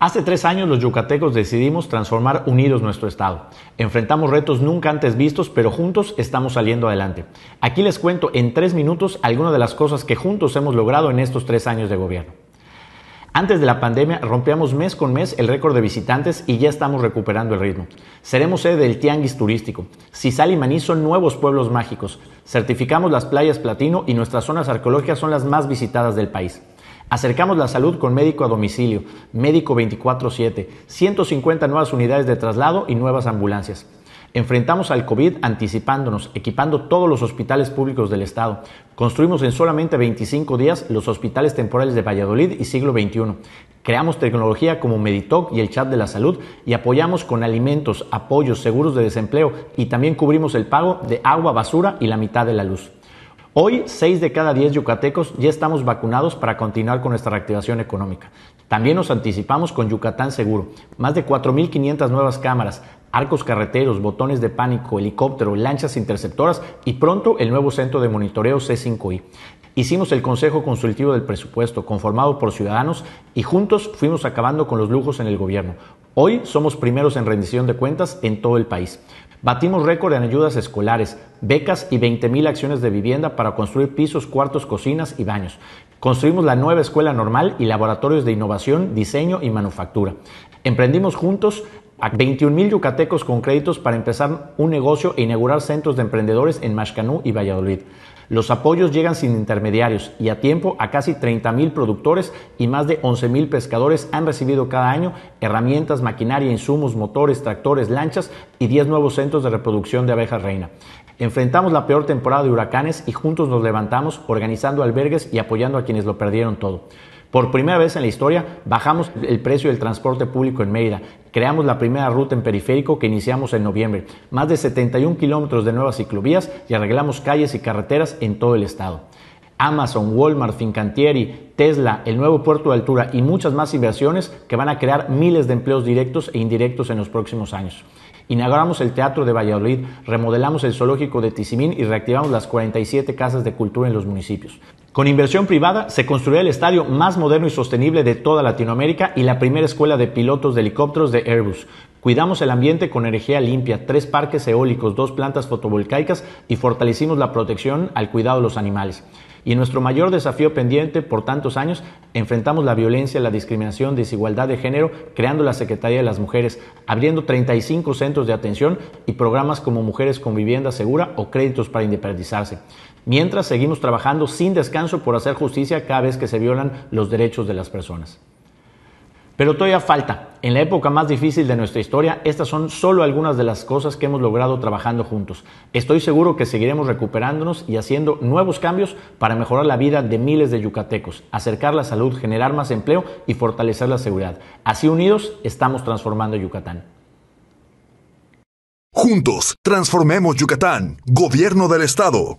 Hace tres años los yucatecos decidimos transformar unidos nuestro estado. Enfrentamos retos nunca antes vistos, pero juntos estamos saliendo adelante. Aquí les cuento en tres minutos algunas de las cosas que juntos hemos logrado en estos tres años de gobierno. Antes de la pandemia rompíamos mes con mes el récord de visitantes y ya estamos recuperando el ritmo. Seremos sede del Tianguis Turístico. Cisal y Maní son nuevos pueblos mágicos. Certificamos las playas platino y nuestras zonas arqueológicas son las más visitadas del país. Acercamos la salud con médico a domicilio, médico 24/7, 150 nuevas unidades de traslado y nuevas ambulancias. Enfrentamos al COVID anticipándonos, equipando todos los hospitales públicos del Estado. Construimos en solamente 25 días los hospitales temporales de Valladolid y siglo XXI. Creamos tecnología como Meditoc y el Chat de la Salud y apoyamos con alimentos, apoyos, seguros de desempleo y también cubrimos el pago de agua, basura y la mitad de la luz. Hoy, 6 de cada 10 yucatecos ya estamos vacunados para continuar con nuestra reactivación económica. También nos anticipamos con Yucatán Seguro. Más de 4.500 nuevas cámaras, arcos carreteros, botones de pánico, helicóptero, lanchas interceptoras y pronto el nuevo centro de monitoreo C5I. Hicimos el Consejo Consultivo del Presupuesto, conformado por ciudadanos, y juntos fuimos acabando con los lujos en el gobierno. Hoy somos primeros en rendición de cuentas en todo el país. Batimos récord en ayudas escolares, becas y mil acciones de vivienda para construir pisos, cuartos, cocinas y baños. Construimos la nueva escuela normal y laboratorios de innovación, diseño y manufactura. Emprendimos juntos a 21 mil yucatecos con créditos para empezar un negocio e inaugurar centros de emprendedores en Mashcanú y Valladolid. Los apoyos llegan sin intermediarios y a tiempo a casi 30 mil productores y más de 11 mil pescadores han recibido cada año herramientas, maquinaria, insumos, motores, tractores, lanchas y 10 nuevos centros de reproducción de abejas reina. Enfrentamos la peor temporada de huracanes y juntos nos levantamos organizando albergues y apoyando a quienes lo perdieron todo. Por primera vez en la historia bajamos el precio del transporte público en Mérida. Creamos la primera ruta en periférico que iniciamos en noviembre. Más de 71 kilómetros de nuevas ciclovías y arreglamos calles y carreteras en todo el estado. Amazon, Walmart, Fincantieri, Tesla, el nuevo puerto de altura y muchas más inversiones que van a crear miles de empleos directos e indirectos en los próximos años. Inauguramos el Teatro de Valladolid, remodelamos el zoológico de Tizimín y reactivamos las 47 casas de cultura en los municipios. Con inversión privada se construyó el estadio más moderno y sostenible de toda Latinoamérica y la primera escuela de pilotos de helicópteros de Airbus. Cuidamos el ambiente con energía limpia, tres parques eólicos, dos plantas fotovoltaicas y fortalecimos la protección al cuidado de los animales. Y en nuestro mayor desafío pendiente por tantos años, enfrentamos la violencia, la discriminación, desigualdad de género, creando la Secretaría de las Mujeres, abriendo 35 centros de atención y programas como Mujeres con Vivienda Segura o Créditos para Independizarse. Mientras seguimos trabajando sin descanso por hacer justicia cada vez que se violan los derechos de las personas. Pero todavía falta, en la época más difícil de nuestra historia, estas son solo algunas de las cosas que hemos logrado trabajando juntos. Estoy seguro que seguiremos recuperándonos y haciendo nuevos cambios para mejorar la vida de miles de yucatecos, acercar la salud, generar más empleo y fortalecer la seguridad. Así unidos, estamos transformando Yucatán. Juntos, transformemos Yucatán. Gobierno del Estado.